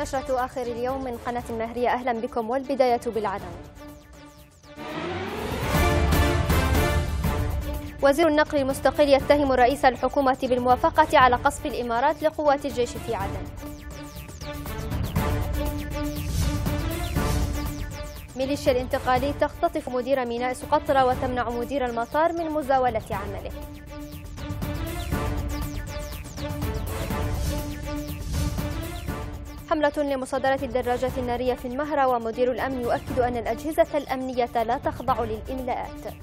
نشرة آخر اليوم من قناة النهرية أهلا بكم والبداية بالعدن وزير النقل المستقل يتهم رئيس الحكومة بالموافقة على قصف الإمارات لقوات الجيش في عدن ميليشيا الانتقالي تختطف مدير ميناء سقطرى وتمنع مدير المطار من مزاولة عمله حملة لمصادرة الدراجات النارية في المهرة ومدير الأمن يؤكد أن الأجهزة الأمنية لا تخضع للإملاءات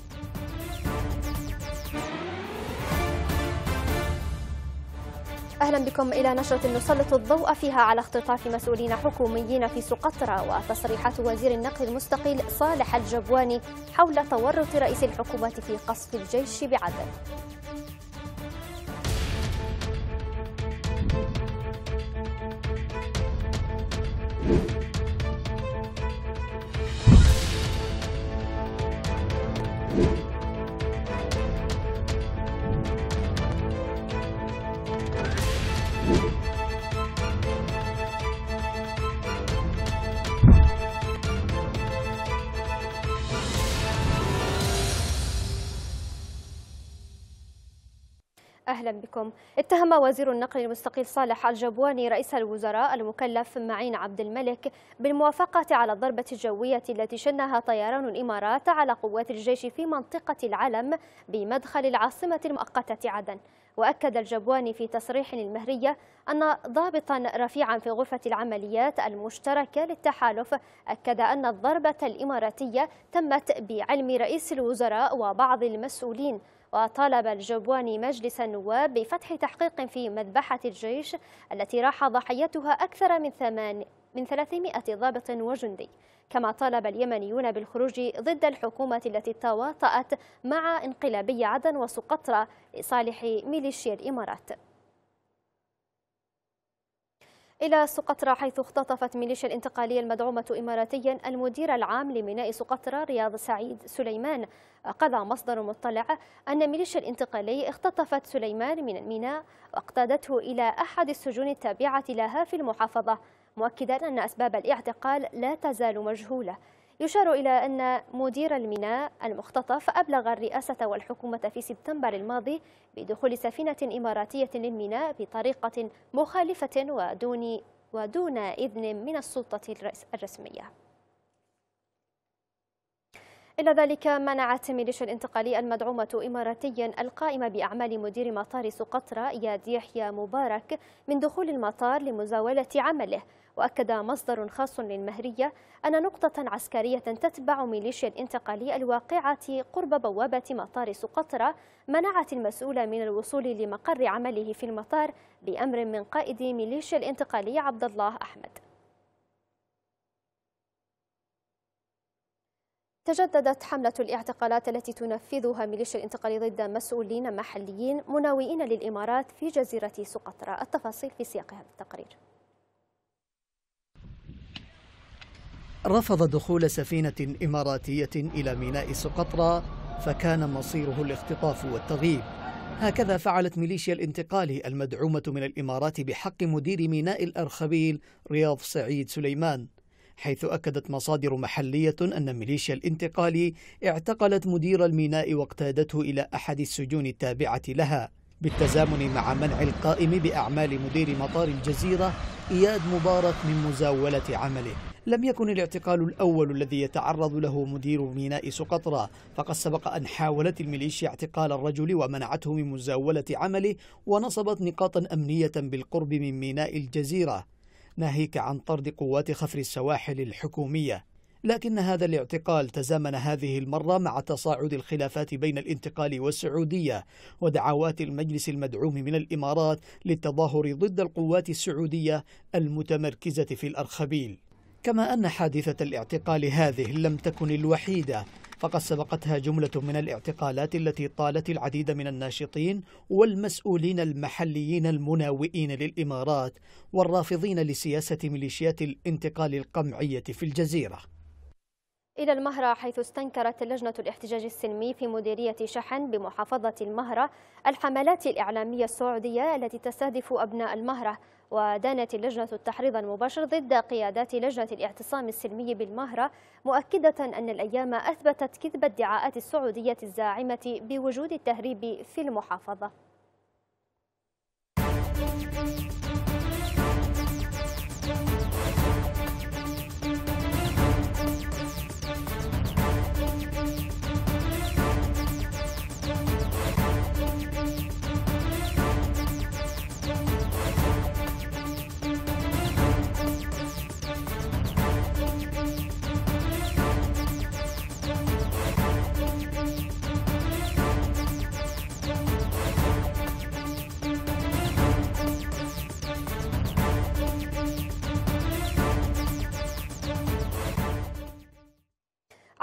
أهلا بكم إلى نشرة نسلط الضوء فيها على اختطاف مسؤولين حكوميين في سقطرى وتصريحات وزير النقل المستقيل صالح الجبواني حول تورط رئيس الحكومة في قصف الجيش بعدن أهلا بكم اتهم وزير النقل المستقيل صالح الجبواني رئيس الوزراء المكلف معين عبد الملك بالموافقة على الضربة الجوية التي شنها طيران الإمارات على قوات الجيش في منطقة العلم بمدخل العاصمة المؤقتة عدن وأكد الجبواني في تصريح للمهرية أن ضابطا رفيعا في غرفة العمليات المشتركة للتحالف أكد أن الضربة الإماراتية تمت بعلم رئيس الوزراء وبعض المسؤولين وطالب الجبواني مجلس النواب بفتح تحقيق في مذبحة الجيش التي راح ضحيتها أكثر من ثمان من 300 ضابط وجندي كما طالب اليمنيون بالخروج ضد الحكومة التي تواطأت مع انقلابي عدن وسقطرى لصالح ميليشيا الإمارات إلى سقطرى حيث اختطفت ميليشيا الانتقالية المدعومة إماراتيا المدير العام لميناء سقطرى رياض سعيد سليمان قضى مصدر مطلع أن ميليشيا الانتقالية اختطفت سليمان من الميناء واقتادته إلى أحد السجون التابعة لها في المحافظة مؤكدا أن أسباب الاعتقال لا تزال مجهولة يشار إلى أن مدير الميناء المختطف أبلغ الرئاسة والحكومة في سبتمبر الماضي بدخول سفينة إماراتية للميناء بطريقة مخالفة ودون ودون إذن من السلطة الرسمية إلى ذلك منعت ميليشيا الانتقالية المدعومة إماراتيا القائمة بأعمال مدير مطار سقطرى إياد يحيى مبارك من دخول المطار لمزاولة عمله وأكد مصدر خاص للمهرية أن نقطة عسكرية تتبع ميليشيا الانتقالية الواقعة قرب بوابة مطار سقطرى منعت المسؤول من الوصول لمقر عمله في المطار بأمر من قائد ميليشيا الانتقالية عبد الله أحمد تجددت حملة الاعتقالات التي تنفذها ميليشيا الانتقال ضد مسؤولين محليين مناوئين للإمارات في جزيرة سقطرى التفاصيل في سياق هذا التقرير رفض دخول سفينة إماراتية إلى ميناء سقطرى فكان مصيره الاختطاف والتغييب هكذا فعلت ميليشيا الانتقال المدعومة من الإمارات بحق مدير ميناء الأرخبيل رياض سعيد سليمان حيث أكدت مصادر محلية أن ميليشيا الانتقال اعتقلت مدير الميناء واقتادته إلى أحد السجون التابعة لها بالتزامن مع منع القائم بأعمال مدير مطار الجزيرة إياد مبارك من مزاولة عمله لم يكن الاعتقال الأول الذي يتعرض له مدير ميناء سقطرى فقد سبق أن حاولت الميليشيا اعتقال الرجل ومنعته من مزاولة عمله ونصبت نقاطا أمنية بالقرب من ميناء الجزيرة ناهيك عن طرد قوات خفر السواحل الحكومية لكن هذا الاعتقال تزامن هذه المرة مع تصاعد الخلافات بين الانتقال والسعودية ودعوات المجلس المدعوم من الإمارات للتظاهر ضد القوات السعودية المتمركزة في الأرخبيل كما أن حادثة الاعتقال هذه لم تكن الوحيدة فقد سبقتها جملة من الاعتقالات التي طالت العديد من الناشطين والمسؤولين المحليين المناوئين للإمارات والرافضين لسياسة ميليشيات الانتقال القمعية في الجزيرة إلى المهرة حيث استنكرت لجنة الاحتجاج السلمي في مديرية شحن بمحافظة المهرة الحملات الإعلامية السعودية التي تستهدف أبناء المهرة ودانت اللجنة التحريض المباشر ضد قيادات لجنة الاعتصام السلمي بالمهرة مؤكدة أن الأيام أثبتت كذب ادعاءات السعودية الزاعمة بوجود التهريب في المحافظة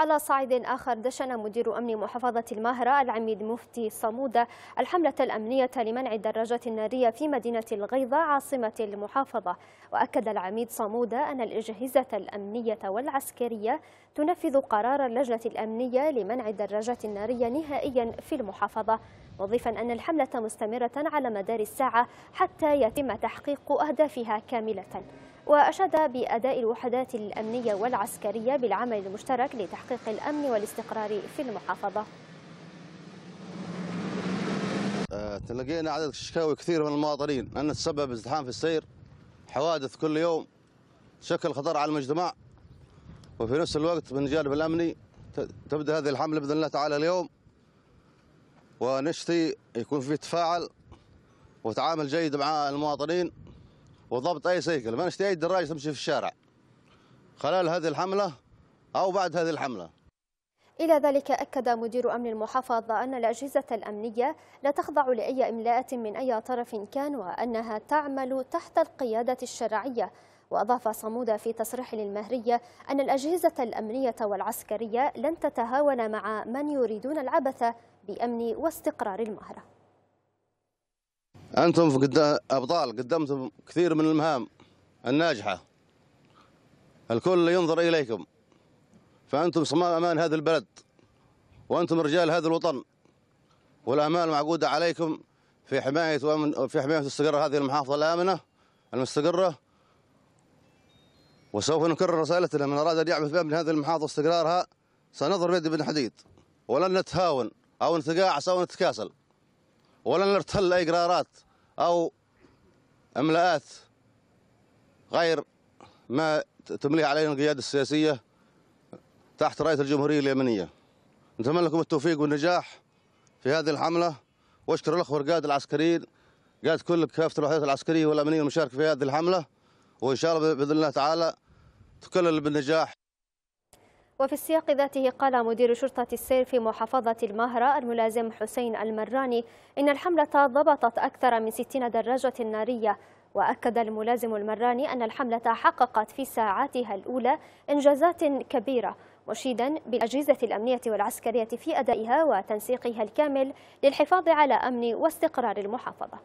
على صعيد آخر دشن مدير أمن محافظة الماهرة العميد مفتي صمودة الحملة الأمنية لمنع الدراجات النارية في مدينة الغيضة عاصمة المحافظة وأكد العميد صمودة أن الأجهزة الأمنية والعسكرية تنفذ قرار اللجنة الأمنية لمنع الدراجات النارية نهائيا في المحافظة مضيفا أن الحملة مستمرة على مدار الساعة حتى يتم تحقيق أهدافها كاملة وأشاد بأداء الوحدات الأمنية والعسكرية بالعمل المشترك لتحقيق الأمن والاستقرار في المحافظة آه، تلقينا عدد شكاوي كثير من المواطنين أن تسبب ازدحام في السير حوادث كل يوم شكل خطر على المجتمع وفي نفس الوقت من الجانب الأمني تبدأ هذه الحملة بإذن الله تعالى اليوم ونشتي يكون في تفاعل وتعامل جيد مع المواطنين وضبط اي سيكل ما نشتري اي دراجه تمشي في الشارع خلال هذه الحمله او بعد هذه الحمله إلى ذلك أكد مدير أمن المحافظة أن الأجهزة الأمنية لا تخضع لأي إملاءات من أي طرف كان وأنها تعمل تحت القيادة الشرعية وأضاف صمودة في تصريح للمهرية أن الأجهزة الأمنية والعسكرية لن تتهاون مع من يريدون العبث بأمن واستقرار المهرة أنتم قد... أبطال قدمتم كثير من المهام الناجحة الكل ينظر إليكم فأنتم صمام أمان هذا البلد وأنتم رجال هذا الوطن والأمال معقودة عليكم في حماية وأمن في حماية استقرار هذه المحافظة الآمنة المستقرة وسوف نكرر رسالتنا من أراد أن يعمل في أمن هذه المحافظة استقرارها سنضرب يد بن حديد ولن نتهاون أو نتقاعس أو نتكاسل ولن نرتل أي قرارات أو إملاءات غير ما تمليه علينا القيادة السياسية تحت راية الجمهورية اليمنية نتمنى لكم التوفيق والنجاح في هذه الحملة واشكر الأخوة القادة العسكريين قاد كل كافة الوحدات العسكرية والأمنية المشاركة في هذه الحملة وإن شاء الله بإذن الله تعالى تكلل بالنجاح وفي السياق ذاته قال مدير شرطة السير في محافظة المهرة الملازم حسين المراني إن الحملة ضبطت أكثر من 60 دراجة نارية وأكد الملازم المراني أن الحملة حققت في ساعاتها الأولى إنجازات كبيرة مشيدا بالأجهزة الأمنية والعسكرية في أدائها وتنسيقها الكامل للحفاظ على أمن واستقرار المحافظة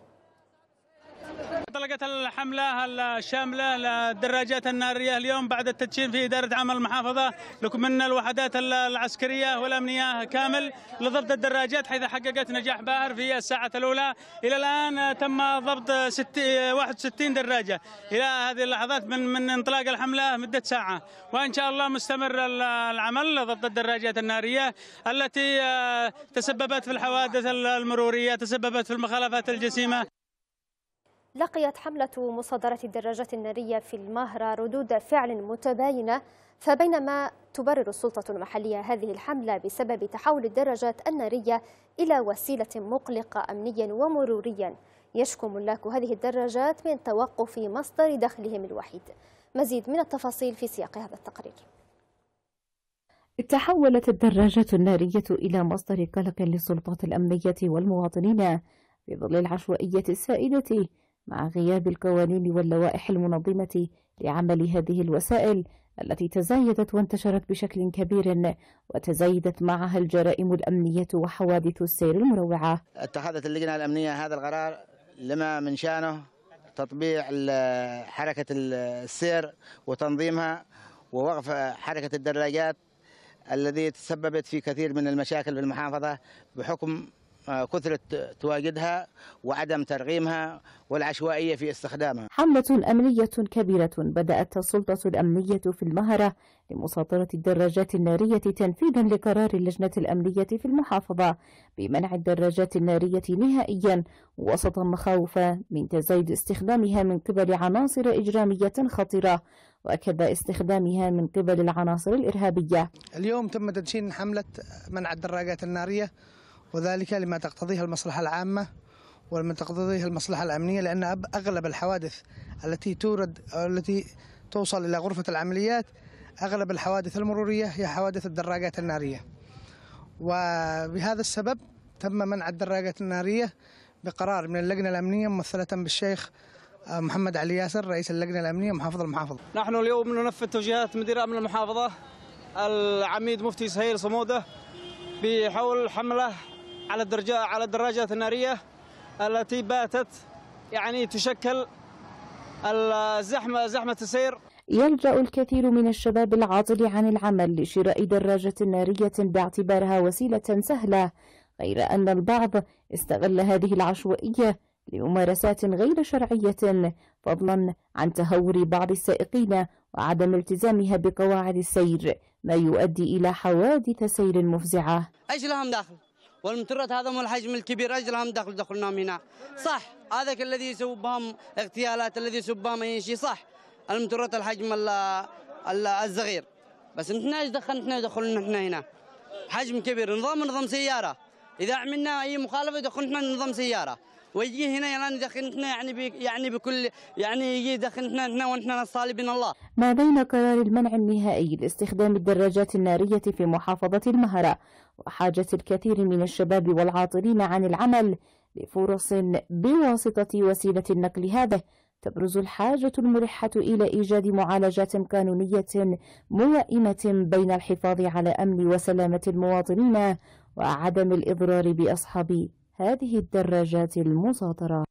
انطلقت الحملة الشاملة للدراجات النارية اليوم بعد التدشين في إدارة عمل المحافظة من الوحدات العسكرية والأمنية كامل لضبط الدراجات حيث حققت نجاح باهر في الساعة الأولى إلى الآن تم ضبط 61 دراجة إلى هذه اللحظات من من انطلاق الحملة مدة ساعة وإن شاء الله مستمر العمل ضبط الدراجات النارية التي آه، تسببت في الحوادث المرورية تسببت في المخالفات الجسيمة لقيت حملة مصادرة الدراجات النارية في المهرة ردود فعل متباينة فبينما تبرر السلطة المحلية هذه الحملة بسبب تحول الدراجات النارية إلى وسيلة مقلقة أمنيا ومروريا يشكو ملاك هذه الدراجات من توقف مصدر دخلهم الوحيد مزيد من التفاصيل في سياق هذا التقرير تحولت الدراجات النارية إلى مصدر قلق للسلطات الأمنية والمواطنين في ظل العشوائية السائدة مع غياب القوانين واللوائح المنظمة لعمل هذه الوسائل التي تزايدت وانتشرت بشكل كبير وتزايدت معها الجرائم الأمنية وحوادث السير المروعة اتخذت اللجنة الأمنية هذا القرار لما من شأنه تطبيع حركة السير وتنظيمها ووقف حركة الدراجات الذي تسببت في كثير من المشاكل في المحافظة بحكم كثرة تواجدها وعدم ترغيمها والعشوائية في استخدامها حملة أمنية كبيرة بدأت السلطة الأمنية في المهرة لمساطرة الدراجات النارية تنفيذا لقرار اللجنة الأمنية في المحافظة بمنع الدراجات النارية نهائيا وسط مخاوف من تزايد استخدامها من قبل عناصر إجرامية خطرة وأكد استخدامها من قبل العناصر الإرهابية اليوم تم تدشين حملة منع الدراجات النارية وذلك لما تقتضيه المصلحة العامة ولما تقتضيه المصلحة الأمنية لأن أغلب الحوادث التي تورد أو التي توصل إلى غرفة العمليات أغلب الحوادث المرورية هي حوادث الدراجات النارية وبهذا السبب تم منع الدراجات النارية بقرار من اللجنة الأمنية ممثلة بالشيخ آه، محمد علي ياسر رئيس اللجنة الأمنية محافظ المحافظة نحن اليوم ننفذ توجيهات مدير أمن المحافظة العميد مفتي سهيل صمودة بحول حملة على الدرجة على الدراجات النارية التي باتت يعني تشكل الزحمة زحمة السير يلجأ الكثير من الشباب العاطل عن العمل لشراء دراجة نارية باعتبارها وسيلة سهلة غير أن البعض استغل هذه العشوائية لممارسات غير شرعية فضلا عن تهور بعض السائقين وعدم التزامها بقواعد السير ما يؤدي إلى حوادث سير مفزعة أجلهم داخل والمطرات هذا هم الحجم الكبير اجلهم دخل دخلناهم هنا صح هذاك الذي يسبهم بهم اغتيالات الذي يسبهم بهم اي شيء صح المطرات الحجم الـ الـ الصغير بس احنا ايش دخلنا دخلنا احنا هنا حجم كبير نظام نظام سياره اذا عملنا اي مخالفه دخلنا نظام سياره ويجي هنا يعني دخلتنا يعني بي يعني بكل يعني يجي دخلتنا هنا ونحن صالبين الله. ما بين قرار المنع النهائي لاستخدام الدراجات النارية في محافظة المهرة وحاجة الكثير من الشباب والعاطلين عن العمل لفرص بواسطة وسيلة النقل هذه تبرز الحاجة الملحة إلى إيجاد معالجات قانونية ملائمة بين الحفاظ على أمن وسلامة المواطنين وعدم الإضرار بأصحاب هذه الدراجات المسيطرة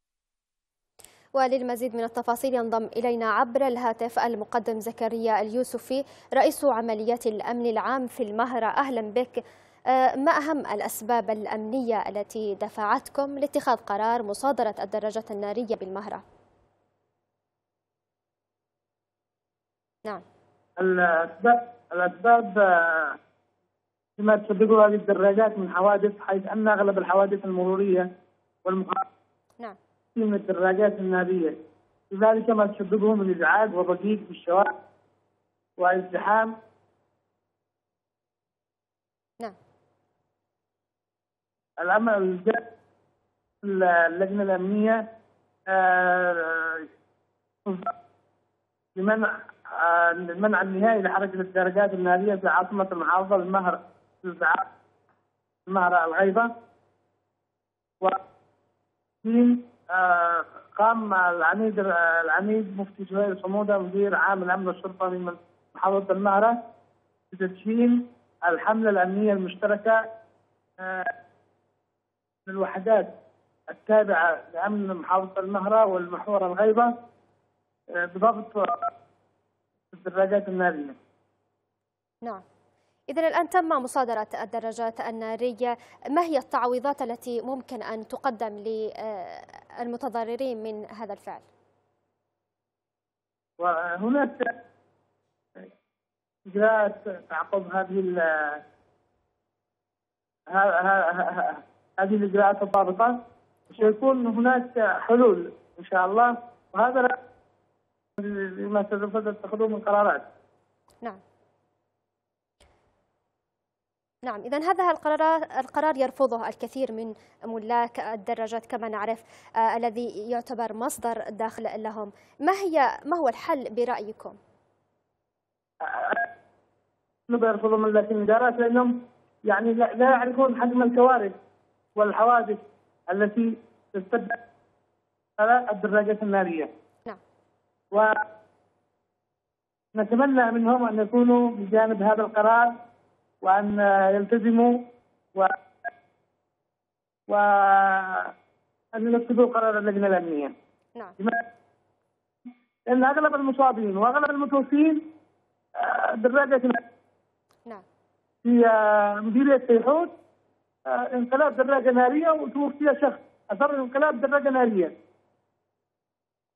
وللمزيد من التفاصيل ينضم إلينا عبر الهاتف المقدم زكريا اليوسفي رئيس عمليات الأمن العام في المهرة أهلا بك آه، ما أهم الأسباب الأمنية التي دفعتكم لاتخاذ قرار مصادرة الدراجات النارية بالمهرة؟ نعم الأسباب الأسباب آه، بما تسببه هذه الدراجات من حوادث حيث أن أغلب الحوادث المرورية والمقاومة نعم من الدراجات النارية لذلك ما تسببه من إزعاج وضجيج في الشوارع وازدحام نعم العمل اللجنة الأمنية آه، لمنع المنع آه، النهائي لحركة الدراجات النارية في عاصمة المحافظة المهر يدعى المهرة الغيبة و آه، قام العميد العميد مفتي جهير صمودة مدير عام الأمن والشرطة من محافظة المهرة بتدشين الحملة الأمنية المشتركة للوحدات آه، التابعة لأمن محافظة المهرة والمحور الغيبة آه، بضبط الدراجات النارية. نعم. إذا الآن تم مصادرة الدراجات النارية ما هي التعويضات التي ممكن أن تقدم للمتضررين من هذا الفعل؟ وهناك إجراءات تعقب هذه هذه الإجراءات الضابطة سيكون هناك حلول إن شاء الله وهذا لما ستتخذه من قرارات نعم نعم إذا هذا القرار القرار يرفضه الكثير من ملاك الدراجات كما نعرف آه الذي يعتبر مصدر دخل لهم ما هي ما هو الحل برأيكم؟ يرفضوا ملاك الدراجات لأنهم يعني لا, لا يعرفون حجم الكوارث والحوادث التي تستدعي الدراجات النارية نعم ونتمنى منهم أن يكونوا بجانب هذا القرار وأن يلتزموا و وأن ينفذوا قرار اللجنة الأمنية. نعم. لأن أغلب المصابين وأغلب المتوفين دراجة آه، نعم. في آه، مديرية سيحوت آه، انقلاب دراجة نارية وتوفي شخص أثر انقلاب دراجة نارية.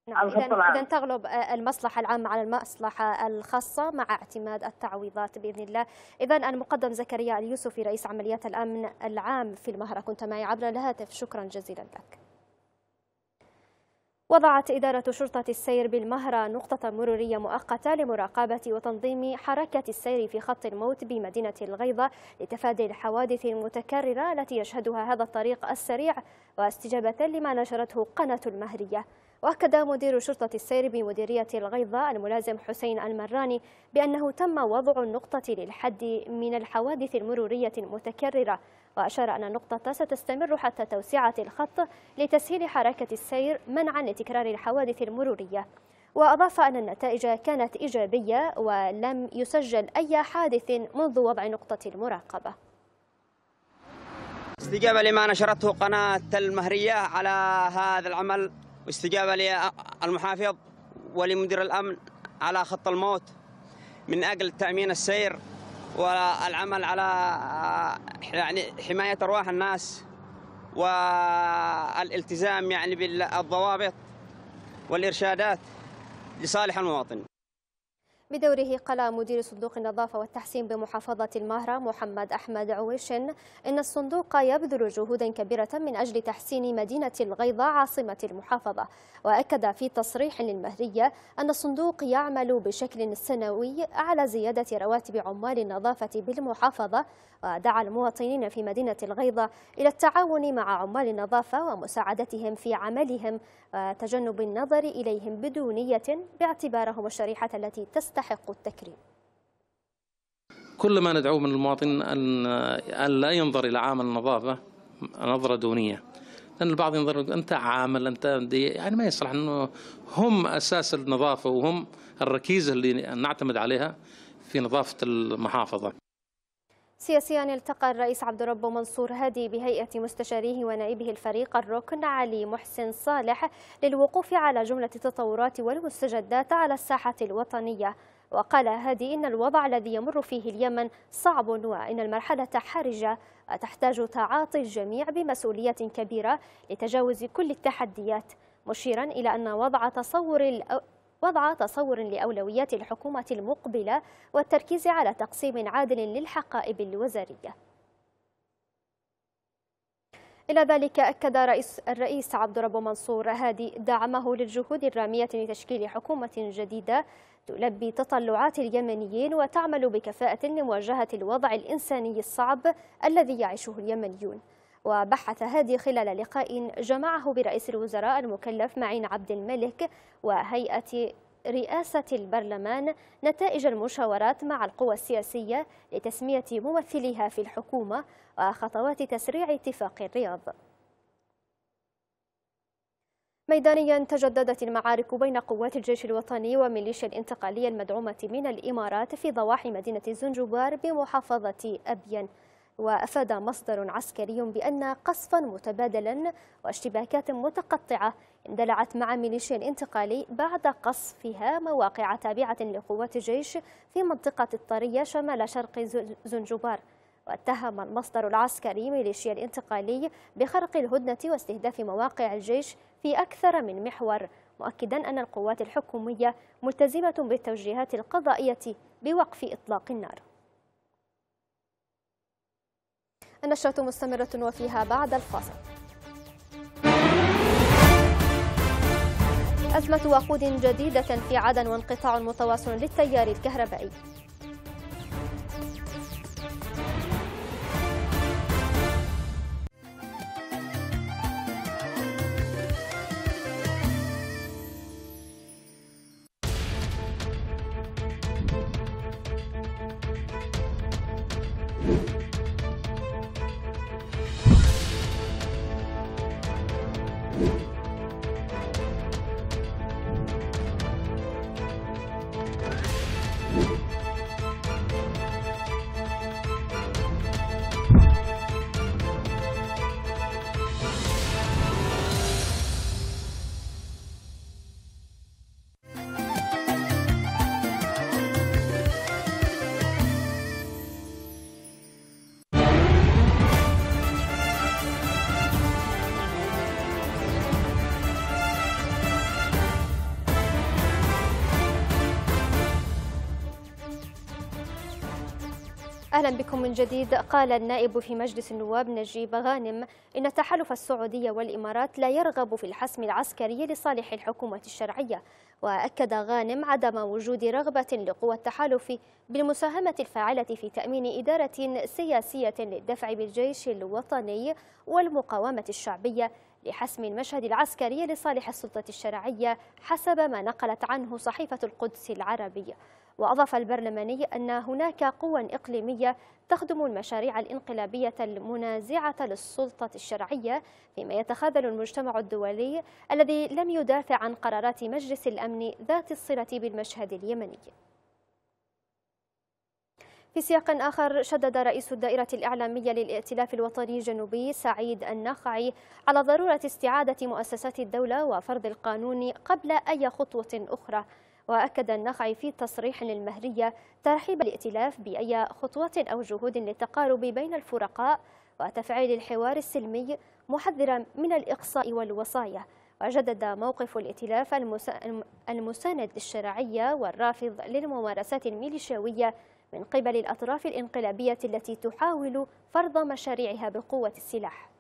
نعم إذا تغلب آه، المصلحة العامة على المصلحة الخاصة مع اعتماد التعويضات بإذن الله إذا المقدم زكريا اليوسفي رئيس عمليات الأمن العام في المهرة كنت معي عبر الهاتف شكرا جزيلا لك وضعت إدارة شرطة السير بالمهرة نقطة مرورية مؤقتة لمراقبة وتنظيم حركة السير في خط الموت بمدينة الغيضة لتفادي الحوادث المتكررة التي يشهدها هذا الطريق السريع واستجابة لما نشرته قناة المهرية واكد مدير شرطه السير بمديريه الغيضه الملازم حسين المراني بانه تم وضع النقطه للحد من الحوادث المروريه المتكرره واشار ان النقطه ستستمر حتى توسعه الخط لتسهيل حركه السير منعا لتكرار الحوادث المروريه وأضاف أن النتائج كانت إيجابية ولم يسجل أي حادث منذ وضع نقطة المراقبة استجابة لما نشرته قناة المهرية على هذا العمل واستجابة للمحافظ ولمدير الأمن على خط الموت من أجل تأمين السير والعمل على آه، يعني حماية أرواح الناس والالتزام يعني بالضوابط والإرشادات لصالح المواطن بدوره قال مدير صندوق النظافة والتحسين بمحافظة المهرة محمد أحمد عويشن إن الصندوق يبذل جهودا كبيرة من أجل تحسين مدينة الغيضة عاصمة المحافظة وأكد في تصريح للمهرية أن الصندوق يعمل بشكل سنوي على زيادة رواتب عمال النظافة بالمحافظة ودعا المواطنين في مدينة الغيضة إلى التعاون مع عمال النظافة ومساعدتهم في عملهم وتجنب النظر إليهم بدونية باعتبارهم الشريحة التي تستحق يستحق التكريم كل ما ندعوه من المواطن أن لا ينظر إلى عامل النظافة نظرة دونية لأن البعض ينظر أنت عامل أنت يعني ما يصلح أنه هم أساس النظافة وهم الركيزة اللي نعتمد عليها في نظافة المحافظة سياسيا التقى الرئيس عبد ربه منصور هادي بهيئة مستشاريه ونائبه الفريق الركن علي محسن صالح للوقوف على جملة التطورات والمستجدات على الساحة الوطنية وقال هادي إن الوضع الذي يمر فيه اليمن صعب وإن المرحلة حرجة تحتاج تعاطي الجميع بمسؤولية كبيرة لتجاوز كل التحديات مشيرا إلى أن وضع تصور الأو... وضع تصور لأولويات الحكومة المقبلة والتركيز على تقسيم عادل للحقائب الوزارية إلى ذلك أكد رئيس الرئيس عبد الرب منصور هادي دعمه للجهود الرامية لتشكيل حكومة جديدة تلبي تطلعات اليمنيين وتعمل بكفاءة لمواجهة الوضع الإنساني الصعب الذي يعيشه اليمنيون وبحث هادي خلال لقاء جمعه برئيس الوزراء المكلف معين عبد الملك وهيئة رئاسة البرلمان نتائج المشاورات مع القوى السياسية لتسمية ممثليها في الحكومة وخطوات تسريع اتفاق الرياض ميدانيا تجددت المعارك بين قوات الجيش الوطني وميليشيا الانتقالية المدعومة من الإمارات في ضواحي مدينة الزنجبار بمحافظة أبين وأفاد مصدر عسكري بأن قصفا متبادلا واشتباكات متقطعة اندلعت مع ميليشيا الانتقالي بعد قصفها مواقع تابعة لقوات الجيش في منطقة الطرية شمال شرق زنجبار واتهم المصدر العسكري ميليشيا الانتقالي بخرق الهدنة واستهداف مواقع الجيش في أكثر من محور مؤكدا أن القوات الحكومية ملتزمة بالتوجيهات القضائية بوقف إطلاق النار النشرة مستمرة وفيها بعد الفاصل أزمة وقود جديدة في عدن وانقطاع متواصل للتيار الكهربائي أهلا بكم من جديد قال النائب في مجلس النواب نجيب غانم إن التحالف السعودي والإمارات لا يرغب في الحسم العسكري لصالح الحكومة الشرعية وأكد غانم عدم وجود رغبة لقوى التحالف بالمساهمة الفاعلة في تأمين إدارة سياسية للدفع بالجيش الوطني والمقاومة الشعبية لحسم المشهد العسكري لصالح السلطة الشرعية حسب ما نقلت عنه صحيفة القدس العربية وأضاف البرلماني أن هناك قوى إقليمية تخدم المشاريع الانقلابية المنازعة للسلطة الشرعية فيما يتخاذل المجتمع الدولي الذي لم يدافع عن قرارات مجلس الأمن ذات الصلة بالمشهد اليمني في سياق آخر شدد رئيس الدائرة الإعلامية للائتلاف الوطني الجنوبي سعيد النخعي على ضرورة استعادة مؤسسات الدولة وفرض القانون قبل أي خطوة أخرى وأكد النخعي في تصريح للمهرية ترحيب الائتلاف بأي خطوة أو جهود للتقارب بين الفرقاء وتفعيل الحوار السلمي محذرا من الإقصاء والوصايا وجدد موقف الائتلاف المساند الشرعية والرافض للممارسات الميليشياوية من قبل الأطراف الإنقلابية التي تحاول فرض مشاريعها بقوة السلاح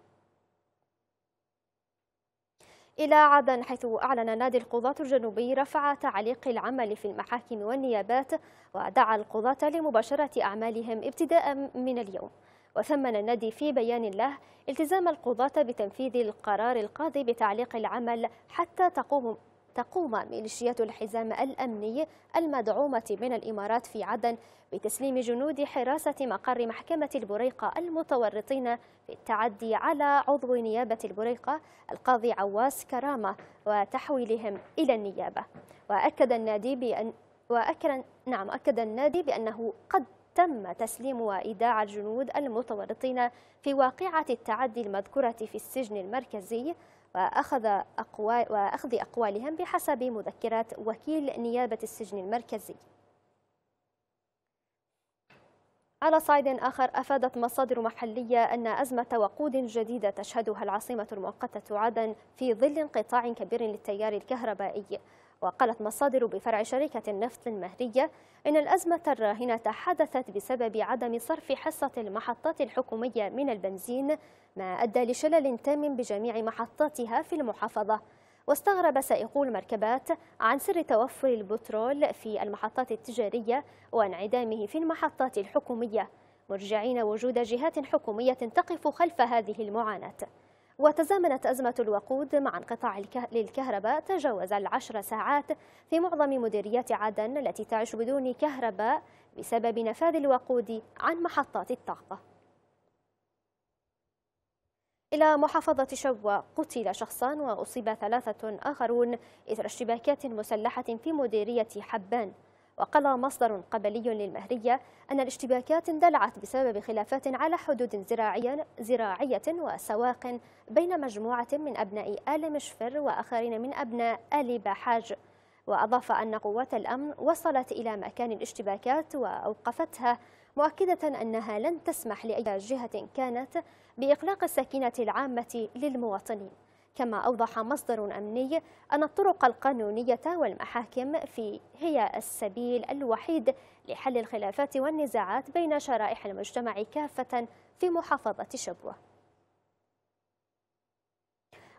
إلى عدن حيث أعلن نادي القضاة الجنوبي رفع تعليق العمل في المحاكم والنيابات ودعا القضاة لمباشرة أعمالهم ابتداء من اليوم وثمن النادي في بيان له التزام القضاة بتنفيذ القرار القاضي بتعليق العمل حتى تقوم تقوم ميليشيات الحزام الأمني المدعومة من الإمارات في عدن بتسليم جنود حراسة مقر محكمة البريقة المتورطين في التعدي على عضو نيابة البريقة القاضي عواس كرامة وتحويلهم إلى النيابة وأكد النادي بأن وأكد نعم أكد النادي بأنه قد تم تسليم وإيداع الجنود المتورطين في واقعة التعدي المذكورة في السجن المركزي وأخذ أقوال وأخذ أقوالهم بحسب مذكرة وكيل نيابة السجن المركزي على صعيد آخر أفادت مصادر محلية أن أزمة وقود جديدة تشهدها العاصمة المؤقتة عدن في ظل انقطاع كبير للتيار الكهربائي وقالت مصادر بفرع شركة النفط المهرية إن الأزمة الراهنة حدثت بسبب عدم صرف حصة المحطات الحكومية من البنزين ما أدى لشلل تام بجميع محطاتها في المحافظة واستغرب سائقو المركبات عن سر توفر البترول في المحطات التجارية وانعدامه في المحطات الحكومية مرجعين وجود جهات حكومية تقف خلف هذه المعاناة وتزامنت أزمة الوقود مع انقطاع للكهرباء تجاوز العشر ساعات في معظم مديريات عدن التي تعيش بدون كهرباء بسبب نفاذ الوقود عن محطات الطاقة إلى محافظة شبوة قتل شخصان وأصيب ثلاثة آخرون إثر اشتباكات مسلحة في مديرية حبان وقال مصدر قبلي للمهرية أن الاشتباكات اندلعت بسبب خلافات على حدود زراعية, زراعية وسواق بين مجموعة من أبناء آل مشفر وآخرين من أبناء آل بحاج وأضاف أن قوات الأمن وصلت إلى مكان الاشتباكات وأوقفتها مؤكدة أنها لن تسمح لأي جهة كانت بإغلاق السكينة العامة للمواطنين كما أوضح مصدر أمني أن الطرق القانونية والمحاكم في هي السبيل الوحيد لحل الخلافات والنزاعات بين شرائح المجتمع كافة في محافظة شبوه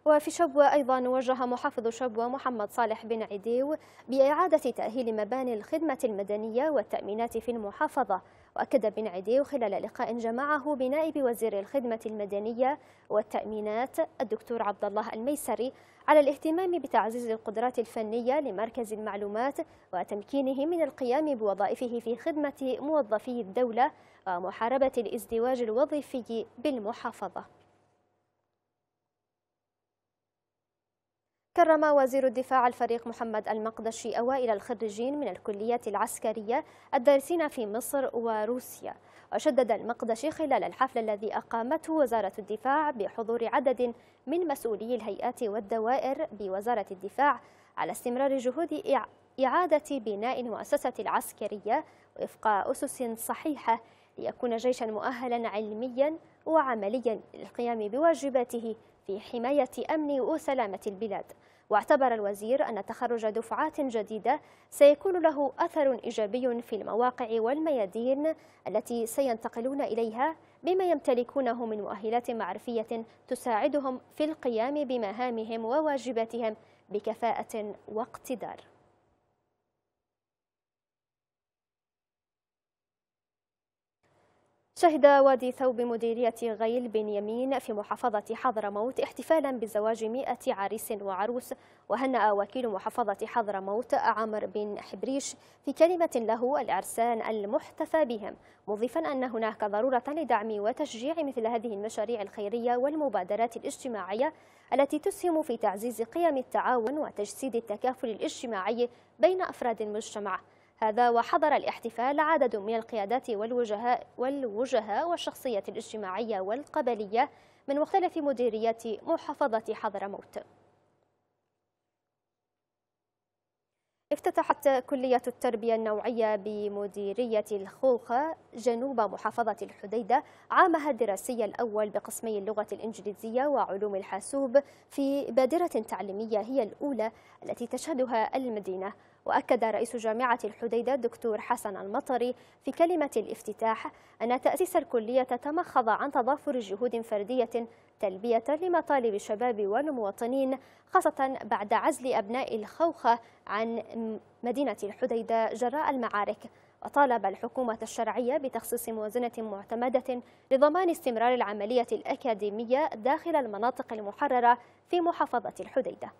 وفي شبوة أيضا وجه محافظ شبوة محمد صالح بن عديو بإعادة تأهيل مباني الخدمة المدنية والتأمينات في المحافظة وأكد بن عديو خلال لقاء جمعه بنائب وزير الخدمة المدنية والتأمينات الدكتور عبد الله الميسري على الاهتمام بتعزيز القدرات الفنية لمركز المعلومات وتمكينه من القيام بوظائفه في خدمة موظفي الدولة ومحاربة الازدواج الوظيفي بالمحافظة كرم وزير الدفاع الفريق محمد المقدشي أوائل الخريجين من الكليات العسكرية الدارسين في مصر وروسيا وشدد المقدشي خلال الحفل الذي أقامته وزارة الدفاع بحضور عدد من مسؤولي الهيئات والدوائر بوزارة الدفاع على استمرار جهود إعادة بناء المؤسسة العسكرية وفق أسس صحيحة ليكون جيشا مؤهلا علميا وعمليا للقيام بواجباته في حماية أمن وسلامة البلاد واعتبر الوزير أن تخرج دفعات جديدة سيكون له أثر إيجابي في المواقع والميادين التي سينتقلون إليها بما يمتلكونه من مؤهلات معرفية تساعدهم في القيام بمهامهم وواجباتهم بكفاءة واقتدار شهد وادي ثوب مديرية غيل بنيامين في محافظة حضرموت احتفالا بزواج 100 عريس وعروس وهنأ وكيل محافظة حضرموت عمر بن حبريش في كلمة له العرسان المحتفى بهم مضيفا أن هناك ضرورة لدعم وتشجيع مثل هذه المشاريع الخيرية والمبادرات الاجتماعية التي تسهم في تعزيز قيم التعاون وتجسيد التكافل الاجتماعي بين أفراد المجتمع هذا وحضر الاحتفال عدد من القيادات والوجهاء, والوجهاء والشخصيات الاجتماعية والقبلية من مختلف مديريات محافظة حضرموت افتتحت كلية التربية النوعية بمديرية الخوخة جنوب محافظة الحديدة عامها الدراسي الأول بقسمي اللغة الإنجليزية وعلوم الحاسوب في بادرة تعليمية هي الأولى التي تشهدها المدينة وأكد رئيس جامعة الحديدة الدكتور حسن المطري في كلمة الافتتاح أن تأسيس الكلية تمخض عن تضافر جهود فردية تلبية لمطالب الشباب والمواطنين خاصة بعد عزل أبناء الخوخة عن مدينة الحديدة جراء المعارك وطالب الحكومة الشرعية بتخصيص موازنة معتمدة لضمان استمرار العملية الأكاديمية داخل المناطق المحررة في محافظة الحديدة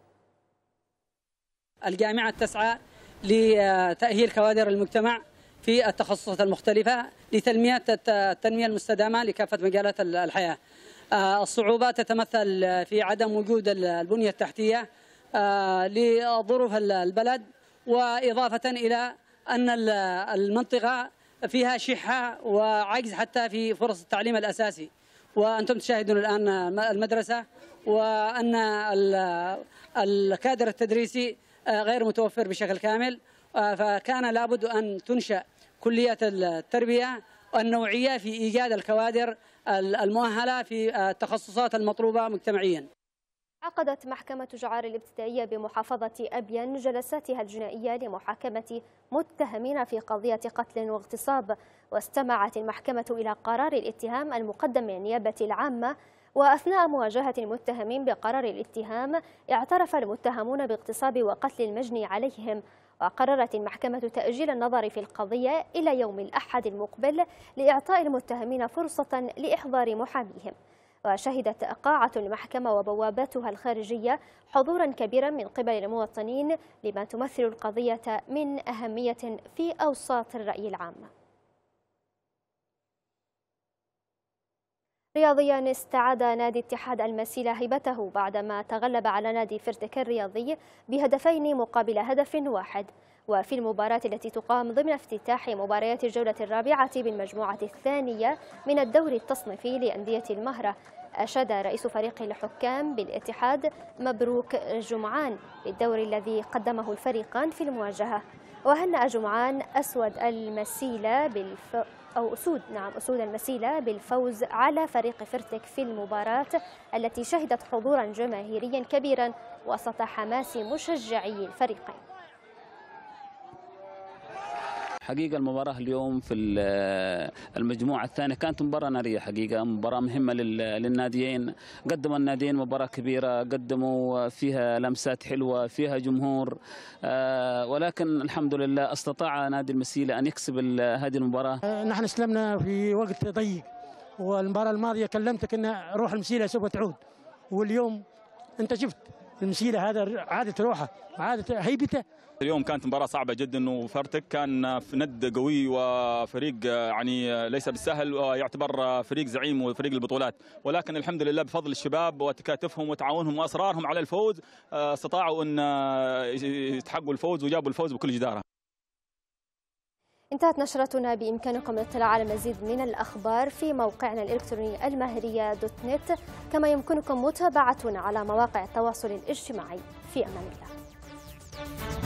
الجامعة تسعى لتأهيل كوادر المجتمع في التخصصات المختلفة لتنمية التنمية المستدامة لكافة مجالات الحياة آه، الصعوبات تتمثل في عدم وجود البنية التحتية آه، لظروف البلد وإضافة إلى أن المنطقة فيها شحة وعجز حتى في فرص التعليم الأساسي وأنتم تشاهدون الآن المدرسة وأن الكادر التدريسي آه، غير متوفر بشكل كامل فكان لابد أن تنشأ كليات التربية النوعية في إيجاد الكوادر المؤهله في آه، التخصصات المطلوبه مجتمعيا عقدت محكمة جعار الابتدائية بمحافظة أبين جلساتها الجنائية لمحاكمة متهمين في قضية قتل واغتصاب واستمعت المحكمة إلى قرار الاتهام المقدم من النيابة العامة وأثناء مواجهة المتهمين بقرار الاتهام اعترف المتهمون باغتصاب وقتل المجني عليهم وقررت المحكمة تأجيل النظر في القضية إلى يوم الأحد المقبل لإعطاء المتهمين فرصة لإحضار محاميهم وشهدت قاعة المحكمة وبواباتها الخارجية حضورا كبيرا من قبل المواطنين لما تمثل القضية من أهمية في أوساط الرأي العام رياضيا استعاد نادي اتحاد المسيلة هيبته بعدما تغلب على نادي فرتك الرياضي بهدفين مقابل هدف واحد وفي المباراة التي تقام ضمن افتتاح مباريات الجولة الرابعة بالمجموعة الثانية من الدور التصنيفي لأندية المهرة أشاد رئيس فريق الحكام بالاتحاد مبروك جمعان بالدور الذي قدمه الفريقان في المواجهة وهنأ جمعان أسود المسيلة بالف... أو أسود نعم أسود المسيلة بالفوز على فريق فرتك في المباراة التي شهدت حضورا جماهيريا كبيرا وسط حماس مشجعي الفريقين حقيقه المباراه اليوم في المجموعه الثانيه كانت مباراه ناريه حقيقه مباراه مهمه للناديين قدموا الناديين مباراه كبيره قدموا فيها لمسات حلوه فيها جمهور آه، ولكن الحمد لله استطاع نادي المسيله ان يكسب هذه المباراه آه، نحن استلمنا في وقت ضيق والمباراه الماضيه كلمتك ان روح المسيله سوف تعود واليوم انت شفت المسيله هذا عادت روحه عادت هيبته اليوم كانت مباراه صعبه جدا وفرتك كان في ند قوي وفريق يعني ليس بالسهل ويعتبر فريق زعيم وفريق البطولات ولكن الحمد لله بفضل الشباب وتكاتفهم وتعاونهم واصرارهم على الفوز استطاعوا ان يستحقوا الفوز وجابوا الفوز بكل جداره انتهت نشرتنا بإمكانكم الاطلاع على مزيد من الأخبار في موقعنا الإلكتروني المهرية دوت نت كما يمكنكم متابعتنا على مواقع التواصل الاجتماعي في أمان الله